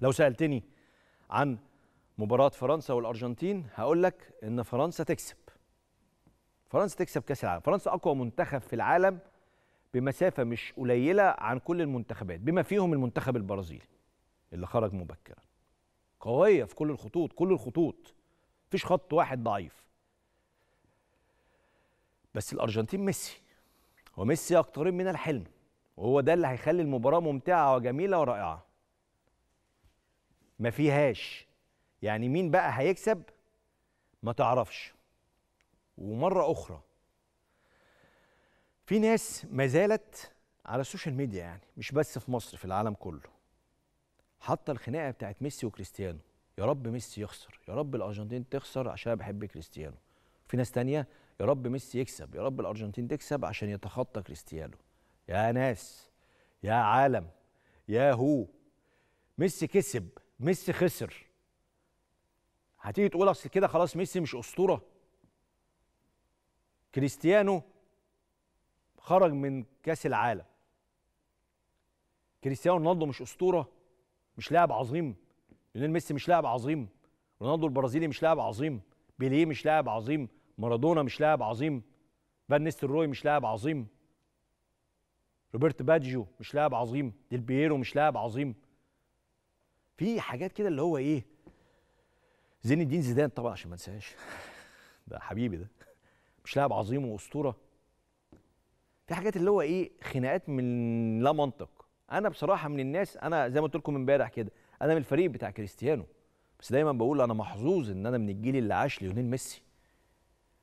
لو سالتني عن مباراه فرنسا والارجنتين هقول لك ان فرنسا تكسب فرنسا تكسب كاس العالم فرنسا اقوى منتخب في العالم بمسافه مش قليله عن كل المنتخبات بما فيهم المنتخب البرازيلي اللي خرج مبكرا قويه في كل الخطوط كل الخطوط مفيش خط واحد ضعيف بس الارجنتين ميسي وميسي يقترب من الحلم وهو ده اللي هيخلي المباراه ممتعه وجميله ورائعه ما فيهاش يعني مين بقى هيكسب ما تعرفش ومرة أخرى في ناس ما زالت على السوشيال ميديا يعني مش بس في مصر في العالم كله حاطة الخناقة بتاعت ميسي وكريستيانو يا رب ميسي يخسر يا رب الأرجنتين تخسر عشان بحب كريستيانو في ناس تانية يا رب ميسي يكسب يا رب الأرجنتين تكسب عشان يتخطى كريستيانو يا ناس يا عالم يا هو ميسي كسب ميسي خسر هتيجي تقول اصل كده خلاص ميسي مش اسطوره كريستيانو خرج من كاس العالم كريستيانو رونالدو مش اسطوره مش لاعب عظيم ليونيل ميسي مش لاعب عظيم رونالدو البرازيلي مش لاعب عظيم بيليه مش لاعب عظيم مارادونا مش لاعب عظيم فان روي مش لاعب عظيم روبرت باجيو مش لاعب عظيم ديل بييرو مش لاعب عظيم في حاجات كده اللي هو ايه زين الدين زيدان طبعا عشان ما انساش ده حبيبي ده مش لاعب عظيم واسطوره في حاجات اللي هو ايه خناقات من لا منطق انا بصراحه من الناس انا زي ما قلت لكم امبارح كده انا من الفريق بتاع كريستيانو بس دايما بقول انا محظوظ ان انا من الجيل اللي عاش ليونيل ميسي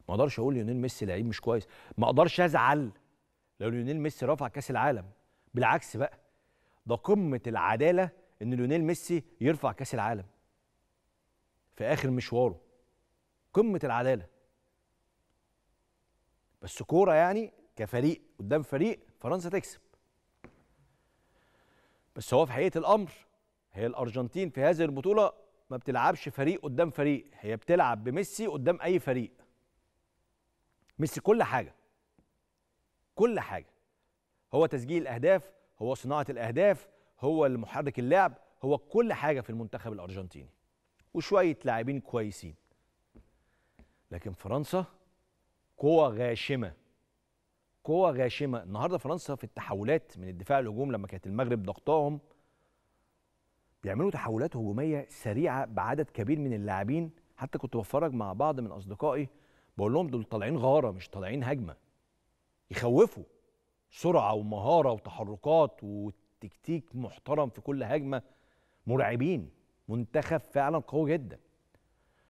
ما اقدرش اقول ليونيل ميسي لعيب مش كويس ما اقدرش ازعل لو ليونيل ميسي رفع كاس العالم بالعكس بقى ده قمه العداله ان ليونيل ميسي يرفع كاس العالم في اخر مشواره قمه العداله بس كوره يعني كفريق قدام فريق فرنسا تكسب بس هو في حقيقه الامر هي الارجنتين في هذه البطوله ما بتلعبش فريق قدام فريق هي بتلعب بميسي قدام اي فريق ميسي كل حاجه كل حاجه هو تسجيل الاهداف هو صناعه الاهداف هو اللي محرك اللعب هو كل حاجه في المنتخب الارجنتيني وشويه لاعبين كويسين لكن فرنسا قوه غاشمه قوه غاشمه النهارده فرنسا في التحولات من الدفاع الهجوم لما كانت المغرب ضغطاهم بيعملوا تحولات هجوميه سريعه بعدد كبير من اللاعبين حتى كنت بتفرج مع بعض من اصدقائي بقول لهم دول طالعين غاره مش طالعين هجمه يخوفوا سرعه ومهاره وتحركات تكتيك محترم في كل هجمه مرعبين منتخب فعلا قوي جدا